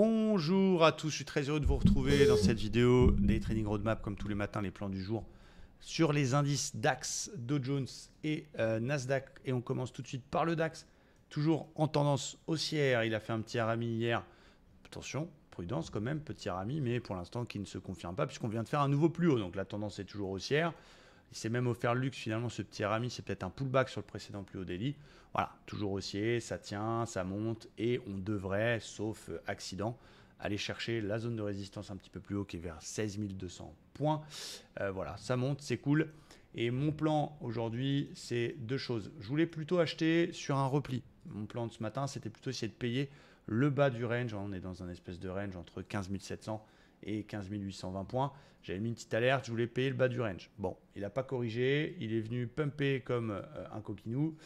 Bonjour à tous, je suis très heureux de vous retrouver dans cette vidéo des trading Roadmap, comme tous les matins, les plans du jour sur les indices DAX, Dow Jones et euh, Nasdaq. Et on commence tout de suite par le DAX, toujours en tendance haussière. Il a fait un petit rami hier. Attention, prudence quand même, petit rami, mais pour l'instant qui ne se confirme pas, puisqu'on vient de faire un nouveau plus haut. Donc la tendance est toujours haussière. Il s'est même offert le luxe finalement ce petit rami, c'est peut-être un pullback sur le précédent plus haut délit. Voilà, toujours haussier, ça tient, ça monte et on devrait, sauf euh, accident, aller chercher la zone de résistance un petit peu plus haut qui est vers 16 200 points. Euh, voilà, ça monte, c'est cool. Et mon plan aujourd'hui, c'est deux choses. Je voulais plutôt acheter sur un repli. Mon plan de ce matin, c'était plutôt essayer de payer le bas du range. On est dans un espèce de range entre 15 700 et 15 820 points. J'avais mis une petite alerte, je voulais payer le bas du range. Bon, il n'a pas corrigé, il est venu pumper comme euh, un coquinou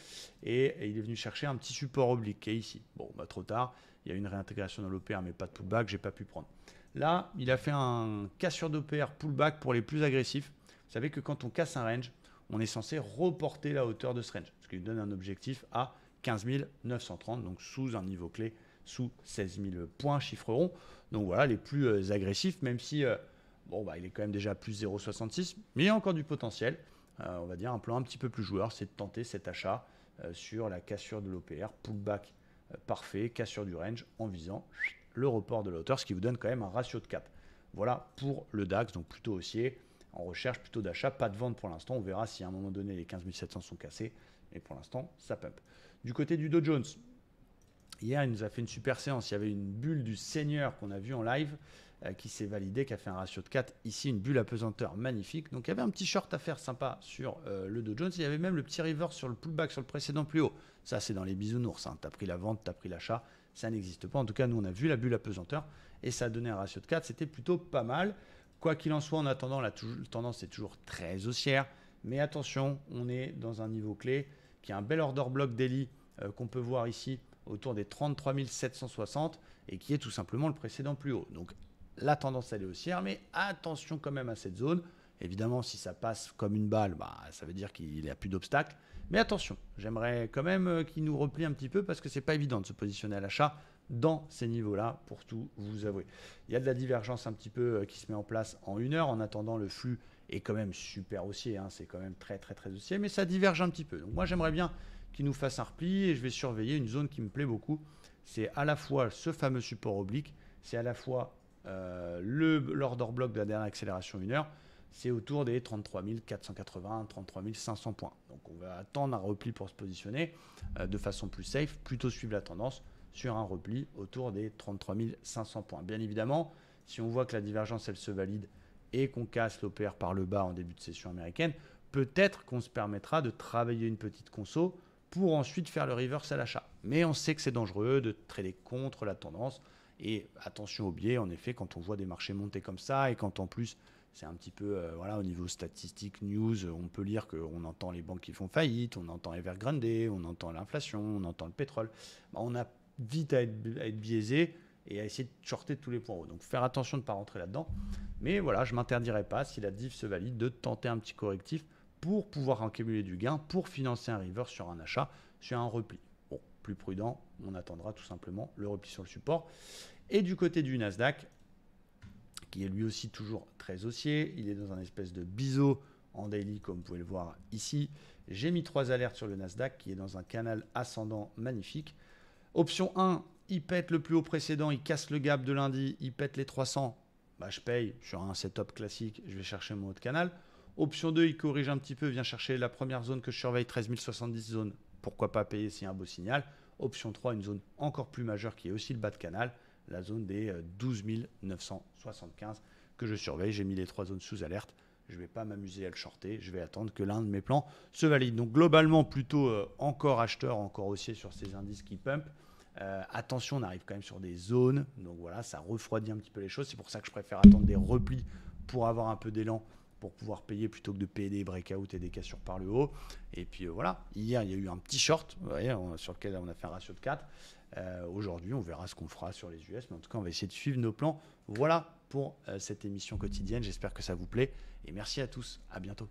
et, il est venu chercher un petit support oblique qui est ici. Bon, bah, trop tard, il y a une réintégration dans l'OPR mais pas de pullback, j'ai pas pu prendre. Là, il a fait un cassure d'OPR pullback pour les plus agressifs. Vous savez que quand on casse un range, on est censé reporter la hauteur de ce range, ce qui donne un objectif à 15 930, donc sous un niveau clé sous 16 000 points, chiffreront. Donc voilà, les plus euh, agressifs, même si euh, bon, bah, il est quand même déjà plus 0,66, mais il y a encore du potentiel. Euh, on va dire un plan un petit peu plus joueur, c'est de tenter cet achat sur la cassure de l'OPR, pullback parfait, cassure du range en visant le report de la hauteur, ce qui vous donne quand même un ratio de cap. Voilà pour le DAX, donc plutôt haussier, en recherche plutôt d'achat, pas de vente pour l'instant. On verra si à un moment donné les 15 700 sont cassés, et pour l'instant ça pump. Du côté du Dow Jones, Hier, il nous a fait une super séance. Il y avait une bulle du Seigneur qu'on a vue en live euh, qui s'est validée, qui a fait un ratio de 4. Ici, une bulle à pesanteur magnifique. Donc, il y avait un petit short à faire sympa sur euh, le Dow Jones. Il y avait même le petit river sur le pullback sur le précédent plus haut. Ça, c'est dans les bisounours. Hein. Tu as pris la vente, tu as pris l'achat. Ça n'existe pas. En tout cas, nous, on a vu la bulle à pesanteur et ça a donné un ratio de 4. C'était plutôt pas mal. Quoi qu'il en soit, en attendant, la tendance est toujours très haussière. Mais attention, on est dans un niveau clé qui a un bel order block daily euh, qu'on peut voir ici autour des 33 760 et qui est tout simplement le précédent plus haut. Donc la tendance elle est haussière, mais attention quand même à cette zone. Évidemment, si ça passe comme une balle, bah, ça veut dire qu'il n'y a plus d'obstacles. Mais attention, j'aimerais quand même euh, qu'il nous replie un petit peu parce que ce n'est pas évident de se positionner à l'achat dans ces niveaux-là, pour tout vous avouer. Il y a de la divergence un petit peu euh, qui se met en place en une heure. En attendant, le flux est quand même super haussier. Hein. C'est quand même très, très, très haussier, mais ça diverge un petit peu. Donc moi, j'aimerais bien qui nous fasse un repli et je vais surveiller une zone qui me plaît beaucoup. C'est à la fois ce fameux support oblique, c'est à la fois euh, l'order bloc de la dernière accélération 1 heure, c'est autour des 33 480, 33 500 points. Donc on va attendre un repli pour se positionner euh, de façon plus safe, plutôt suivre la tendance sur un repli autour des 33 500 points. Bien évidemment, si on voit que la divergence elle se valide et qu'on casse l'OPR par le bas en début de session américaine, peut-être qu'on se permettra de travailler une petite conso pour ensuite faire le reverse à l'achat. Mais on sait que c'est dangereux de trader contre la tendance. Et attention au biais, en effet, quand on voit des marchés monter comme ça et quand en plus c'est un petit peu, euh, voilà, au niveau statistique, news, on peut lire qu'on entend les banques qui font faillite, on entend Evergrande, on entend l'inflation, on entend le pétrole. Bah, on a vite à être, biaisé et à essayer de shorter tous les points hauts. Donc faire attention de ne pas rentrer là-dedans. Mais voilà, je m'interdirai pas, si la div se valide, de tenter un petit correctif pour pouvoir accumuler du gain, pour financer un reverse sur un achat, sur un repli. Bon, plus prudent, on attendra tout simplement le repli sur le support. Et du côté du Nasdaq, qui est lui aussi toujours très haussier, il est dans un espèce de biseau en daily comme vous pouvez le voir ici. J'ai mis trois alertes sur le Nasdaq qui est dans un canal ascendant magnifique. Option 1, il pète le plus haut précédent, il casse le gap de lundi, il pète les 300. Bah, je paye sur un setup classique, je vais chercher mon autre canal. Option 2, il corrige un petit peu, vient chercher la première zone que je surveille, 13070 zones, Pourquoi pas payer s'il un beau signal. Option 3, une zone encore plus majeure qui est aussi le bas de canal, la zone des 12 euh, 975 que je surveille. J'ai mis les trois zones sous alerte. Je ne vais pas m'amuser à le shorter. Je vais attendre que l'un de mes plans se valide. Donc globalement, plutôt euh, encore acheteur, encore haussier sur ces indices qui pumpent. Euh, attention, on arrive quand même sur des zones. Donc voilà, ça refroidit un petit peu les choses. C'est pour ça que je préfère attendre des replis pour avoir un peu d'élan pour pouvoir payer plutôt que de payer des breakouts et des cassures par le haut. Et puis euh, voilà, hier il y a eu un petit short sur lequel on a fait un ratio de 4. Euh, aujourd'hui on verra ce qu'on fera sur les US, mais en tout cas on va essayer de suivre nos plans. Voilà pour euh, cette émission quotidienne, j'espère que ça vous plaît et merci à tous, à bientôt.